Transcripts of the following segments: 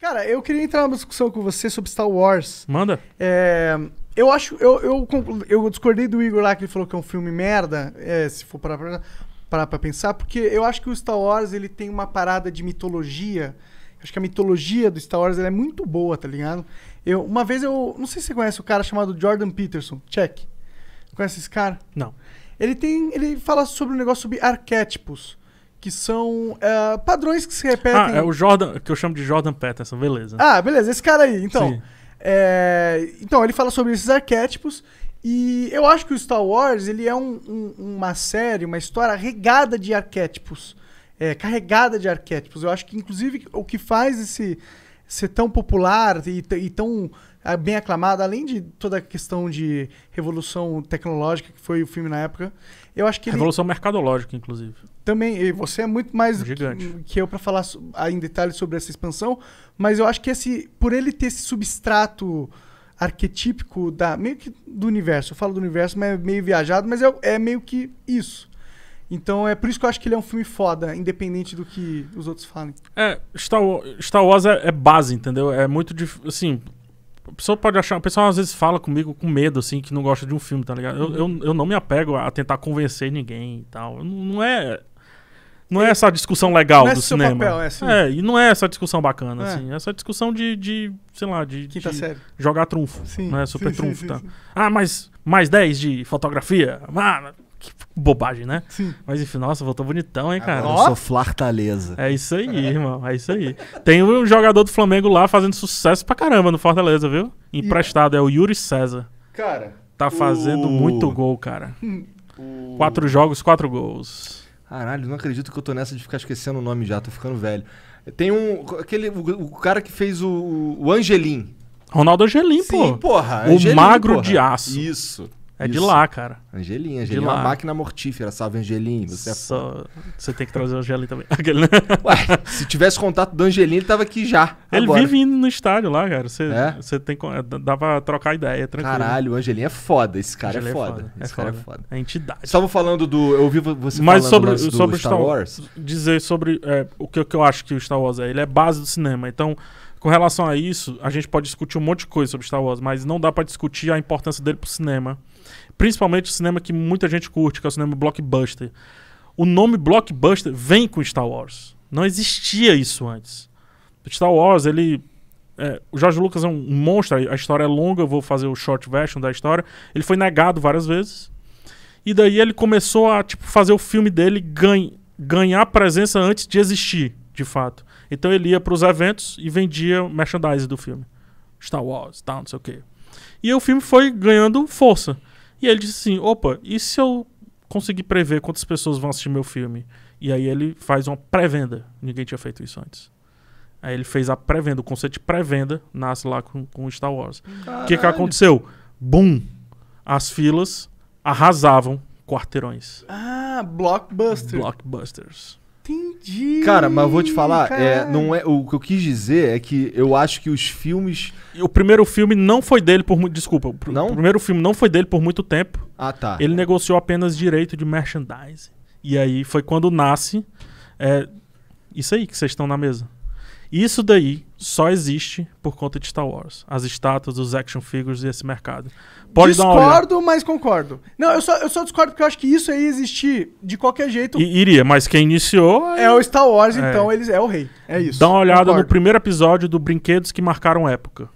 Cara, eu queria entrar numa discussão com você sobre Star Wars. Manda. É, eu acho. Eu, eu, eu, discordei do Igor lá que ele falou que é um filme merda. É, se for parar pra, parar pra pensar, porque eu acho que o Star Wars ele tem uma parada de mitologia. Acho que a mitologia do Star Wars é muito boa, tá ligado? Eu, uma vez eu. Não sei se você conhece o cara chamado Jordan Peterson. Check. Conhece esse cara? Não. Ele tem. Ele fala sobre um negócio sobre arquétipos que são uh, padrões que se repetem. Ah, é o Jordan, que eu chamo de Jordan Peterson, beleza. Ah, beleza, esse cara aí. Então, é, então ele fala sobre esses arquétipos e eu acho que o Star Wars ele é um, um, uma série, uma história regada de arquétipos, é, carregada de arquétipos. Eu acho que inclusive o que faz esse ser tão popular e, e tão bem aclamada, além de toda a questão de revolução tecnológica que foi o filme na época, eu acho que revolução ele... mercadológica, inclusive. Também, e você é muito mais gigante que, que eu para falar ah, em detalhes sobre essa expansão, mas eu acho que esse, por ele ter esse substrato arquetípico da meio que do universo, eu falo do universo, mas é meio viajado, mas é, é meio que isso. Então é por isso que eu acho que ele é um filme foda, independente do que os outros falem. É, Star, Wars, Star Wars é, é, base, entendeu? É muito difícil. Assim, a pessoa pode achar. O pessoal às vezes fala comigo com medo, assim, que não gosta de um filme, tá ligado? Eu, uhum. eu, eu não me apego a tentar convencer ninguém e tal. Não é. Não é essa discussão legal não é do seu cinema. Papel, é, assim. é, e não é essa discussão bacana, é. assim. É essa discussão de, de sei lá, de, Quinta de série. jogar trunfo. Sim. Né? Super sim, trunfo. Sim, tá? sim, ah, mas mais 10 de fotografia. Ah, que bobagem, né? Sim. Mas enfim, nossa, voltou bonitão, hein, cara? Agora eu sou Fortaleza. É isso aí, irmão. É isso aí. Tem um jogador do Flamengo lá fazendo sucesso pra caramba no Fortaleza, viu? Emprestado, é o Yuri César. Cara. Tá fazendo o... muito gol, cara. O... Quatro jogos, quatro gols. Caralho, não acredito que eu tô nessa de ficar esquecendo o nome já, tô ficando velho. Tem um. Aquele, o, o cara que fez o, o Angelim. Ronaldo Angelim, pô. Sim, porra. O Angelim, magro porra. de aço. Isso. É Isso. de lá, cara. Angelim, Angelim é uma máquina mortífera, salve Angelim. Você, é Só... é você tem que trazer o Angelim também. Né? Ué, se tivesse contato do Angelim, ele tava aqui já. Ele agora. vive indo no estádio lá, cara. Você, é? você tem, é, dava pra trocar ideia, é tranquilo. Caralho, o Angelim é foda. Esse cara é foda. É foda. Esse é cara foda. é foda. É entidade. Estava falando do. Eu ouvi você Mas falando sobre, do sobre Star, Star Wars. Dizer sobre é, o que, que eu acho que o Star Wars é. Ele é base do cinema. Então. Com relação a isso, a gente pode discutir um monte de coisa sobre Star Wars, mas não dá para discutir a importância dele pro cinema principalmente o cinema que muita gente curte, que é o cinema blockbuster. O nome blockbuster vem com Star Wars. Não existia isso antes. Star Wars, ele. É, o George Lucas é um monstro, a história é longa, eu vou fazer o short version da história. Ele foi negado várias vezes. E daí ele começou a tipo, fazer o filme dele ganhar presença antes de existir, de fato. Então ele ia para os eventos e vendia merchandise do filme. Star Wars, tal, não sei o quê. E o filme foi ganhando força. E ele disse assim: opa, e se eu conseguir prever quantas pessoas vão assistir meu filme? E aí ele faz uma pré-venda. Ninguém tinha feito isso antes. Aí ele fez a pré-venda, o conceito de pré-venda nasce lá com, com Star Wars. O que, que aconteceu? Bum! As filas arrasavam quarteirões. Ah, blockbuster. Blockbusters. Entendi. Cara, mas vou te falar, é, não é, o que eu quis dizer é que eu acho que os filmes. O primeiro filme não foi dele por muito. Desculpa, o não? o primeiro filme não foi dele por muito tempo. Ah, tá. Ele negociou apenas direito de merchandising. E aí foi quando nasce. É, isso aí que vocês estão na mesa. Isso daí só existe por conta de Star Wars. As estátuas, os action figures e esse mercado. Pode discordo, mas concordo. Não, eu só, eu só discordo porque eu acho que isso aí existir de qualquer jeito. I, iria, mas quem iniciou. É, é o Star Wars, é. então eles é o rei. É isso. Dá uma olhada concordo. no primeiro episódio do Brinquedos que Marcaram Época.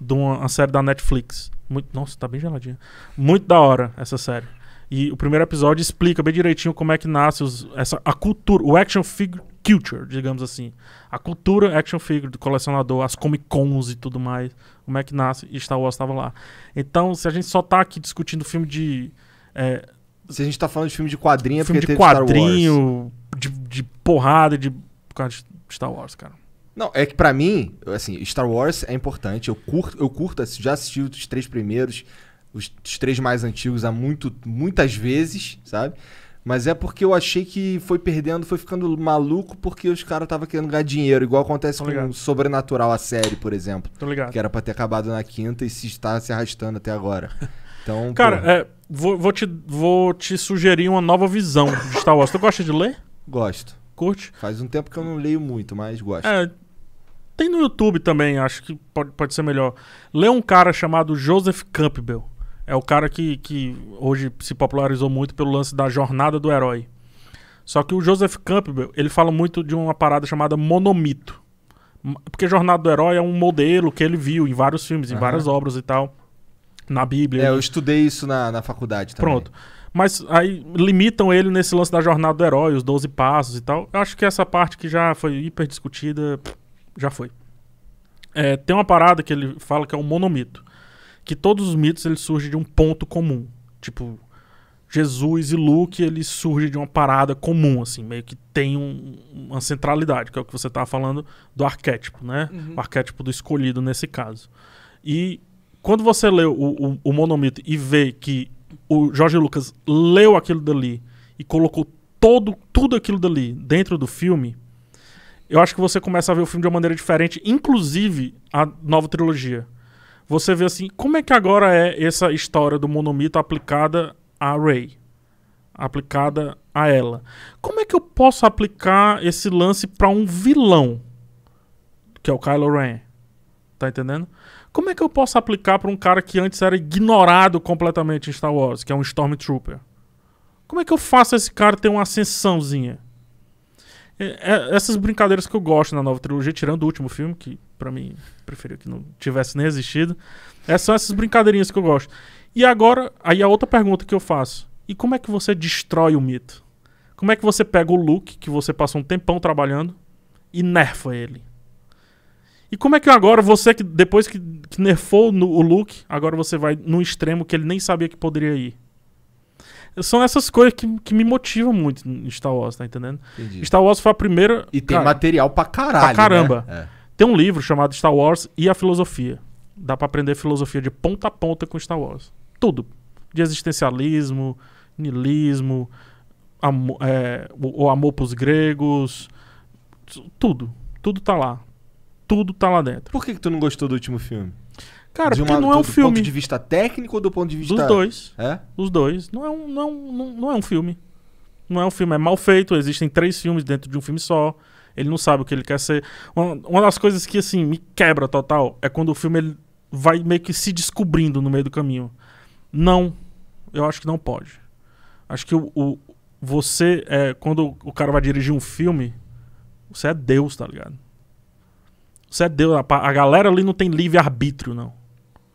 De uma, uma série da Netflix. Muito, nossa, tá bem geladinha. Muito da hora essa série. E o primeiro episódio explica bem direitinho como é que nasce os, essa, a cultura, o action figure culture, digamos assim. A cultura action figure do colecionador, as Comic Cons e tudo mais. Como é que nasce? E Star Wars estava lá. Então, se a gente só tá aqui discutindo filme de. É, se a gente tá falando de filme de quadrinho, é filme porque de quadrinho, de, de, porrada, de. Por causa de Star Wars, cara. Não, é que para mim, assim, Star Wars é importante. Eu curto, eu curto, assim, já assisti os três primeiros, os, os três mais antigos há muito, muitas vezes, sabe? Mas é porque eu achei que foi perdendo, foi ficando maluco porque os caras estavam querendo ganhar dinheiro, igual acontece Tô com ligado. Sobrenatural, a série, por exemplo. Tô ligado. Que era pra ter acabado na quinta e se está se arrastando até agora. Então. Cara, é, vou, vou, te, vou te sugerir uma nova visão de Star Wars. Tu gosta de ler? Gosto. Curte? Faz um tempo que eu não leio muito, mas gosto. É, tem no YouTube também, acho que pode, pode ser melhor. Lê um cara chamado Joseph Campbell é o cara que, que hoje se popularizou muito pelo lance da jornada do herói. Só que o Joseph Campbell, ele fala muito de uma parada chamada monomito. Porque Jornada do Herói é um modelo que ele viu em vários filmes, em várias obras e tal. Na Bíblia. É, eu estudei isso na, na faculdade também. Pronto. Mas aí limitam ele nesse lance da Jornada do Herói, os 12 passos e tal. Eu acho que essa parte que já foi hiper discutida, já foi. É, tem uma parada que ele fala que é o monomito que todos os mitos eles surgem de um ponto comum. Tipo, Jesus e Luke, eles surgem de uma parada comum, assim, meio que tem um, uma centralidade, que é o que você estava falando do arquétipo, né? Uhum. O arquétipo do escolhido nesse caso. E quando você lê o, o, o monomito e vê que o Jorge Lucas leu aquilo dali e colocou todo, tudo aquilo dali dentro do filme, eu acho que você começa a ver o filme de uma maneira diferente, inclusive a nova trilogia você vê assim, como é que agora é essa história do monomito aplicada a Ray? Aplicada a ela. Como é que eu posso aplicar esse lance para um vilão? Que é o Kylo Ren. Tá entendendo? Como é que eu posso aplicar para um cara que antes era ignorado completamente em Star Wars, que é um Stormtrooper? Como é que eu faço esse cara ter uma ascensãozinha? É, é, essas brincadeiras que eu gosto na nova trilogia, tirando o último filme, que para mim, preferia que não tivesse nem existido. Essas é, são essas brincadeirinhas que eu gosto. E agora, aí a outra pergunta que eu faço. E como é que você destrói o mito? Como é que você pega o look que você passou um tempão trabalhando e nerfa ele? E como é que agora você, que depois que, que nerfou no, o look, agora você vai num extremo que ele nem sabia que poderia ir? São essas coisas que, que me motivam muito em Star Wars, tá entendendo? Entendi. Star Wars foi a primeira. E tem cara, material pra caralho. Pra caramba. Né? É. Tem um livro chamado Star Wars e a Filosofia. Dá para aprender filosofia de ponta a ponta com Star Wars. Tudo. De existencialismo, nilismo, é, o, o amor pros gregos. Tudo. Tudo tá lá. Tudo tá lá dentro. Por que, que tu não gostou do último filme? Cara, de porque não é um do filme. Do ponto de vista técnico ou do ponto de vista. Dos dois. É? Os dois. Não é um, não, não, não é um filme. Não é um filme, é mal feito. Existem três filmes dentro de um filme só. Ele não sabe o que ele quer ser. Uma, uma das coisas que, assim, me quebra total é quando o filme ele vai meio que se descobrindo no meio do caminho. Não. Eu acho que não pode. Acho que o, o você, é, quando o cara vai dirigir um filme, você é Deus, tá ligado? Você é Deus. A, a galera ali não tem livre-arbítrio, não.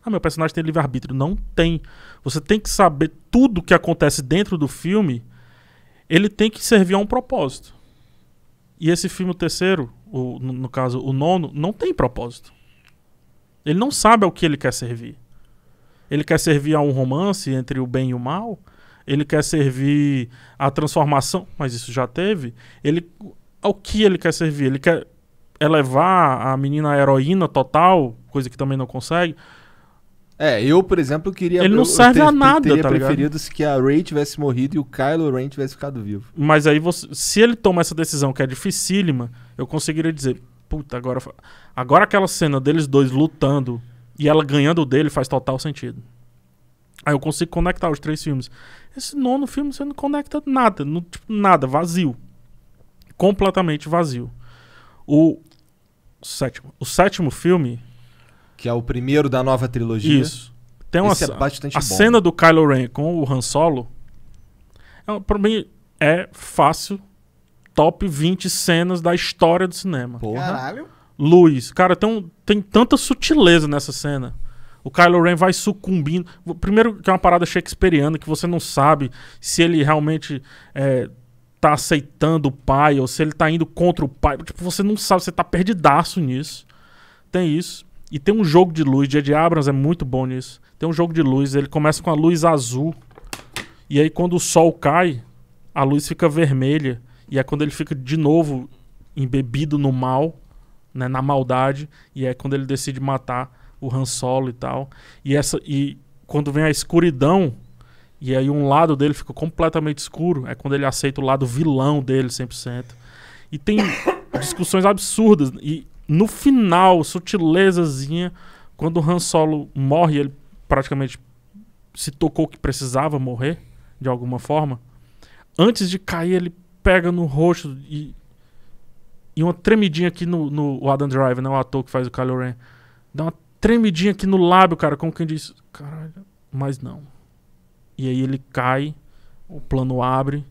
Ah, meu personagem tem livre-arbítrio. Não tem. Você tem que saber tudo que acontece dentro do filme, ele tem que servir a um propósito. E esse filme, o terceiro, o, no, no caso, o nono, não tem propósito. Ele não sabe ao que ele quer servir. Ele quer servir a um romance entre o bem e o mal. Ele quer servir a transformação, mas isso já teve. Ele, ao que ele quer servir? Ele quer elevar a menina à heroína total, coisa que também não consegue. É, eu, por exemplo, queria. Ele não eu, serve eu ter, a nada, teria tá preferido ligado? que a Ray tivesse morrido e o Kylo Ren tivesse ficado vivo. Mas aí, você, se ele toma essa decisão que é dificílima, eu conseguiria dizer: puta, agora, agora aquela cena deles dois lutando e ela ganhando o dele faz total sentido. Aí eu consigo conectar os três filmes. Esse nono filme você não conecta nada, não, tipo, nada, vazio. Completamente vazio. O sétimo, o sétimo filme, que é o primeiro da nova trilogia. Isso. Tem uma Esse é bastante a bom. cena do Kylo Ren com o Han Solo é, pra mim é fácil top 20 cenas da história do cinema. Porra. Caralho. Luz. Cara, tem, um, tem tanta sutileza nessa cena. O Kylo Ren vai sucumbindo. Primeiro, que é uma parada shakespeariana que você não sabe se ele realmente é, tá aceitando o pai ou se ele tá indo contra o pai. Tipo, você não sabe, você tá perdidaço nisso. Tem isso. E tem um jogo de luz, de Abrams é muito bom nisso. Tem um jogo de luz, ele começa com a luz azul. E aí quando o sol cai, a luz fica vermelha. E é quando ele fica de novo embebido no mal, né, na maldade. E é quando ele decide matar o Han Solo e tal. E, essa, e quando vem a escuridão, e aí um lado dele fica completamente escuro, é quando ele aceita o lado vilão dele 100%. E tem discussões absurdas. E no final, sutilezazinha, quando o Han Solo morre, ele praticamente se tocou que precisava morrer, de alguma forma. Antes de cair, ele pega no rosto e, e uma tremidinha aqui no, no Adam Driver, né? O ator que faz o Kylo Ren. Dá uma tremidinha aqui no lábio, cara, como quem diz, caralho, mas não. E aí ele cai, o plano abre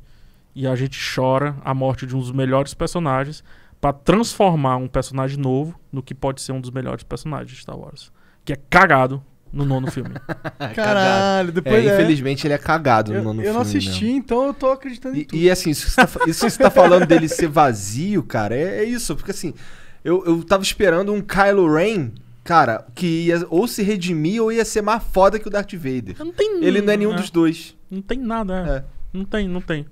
e a gente chora a morte de um dos melhores personagens para transformar um personagem novo no que pode ser um dos melhores personagens de Star Wars. Que é cagado no nono filme. Caralho, é, depois. É, é. Infelizmente ele é cagado eu, no nono filme. Eu não assisti, mesmo. então eu tô acreditando em tudo. E assim, isso que você tá, isso que você tá falando dele ser vazio, cara, é, é, isso. Porque assim, eu, eu tava esperando um Kylo Ren. Cara, que ia ou se redimir ou ia ser mais foda que o Darth Vader. Não tem, ele não é nenhum né? dos dois. Não tem nada, é. é. Não tem, não tem.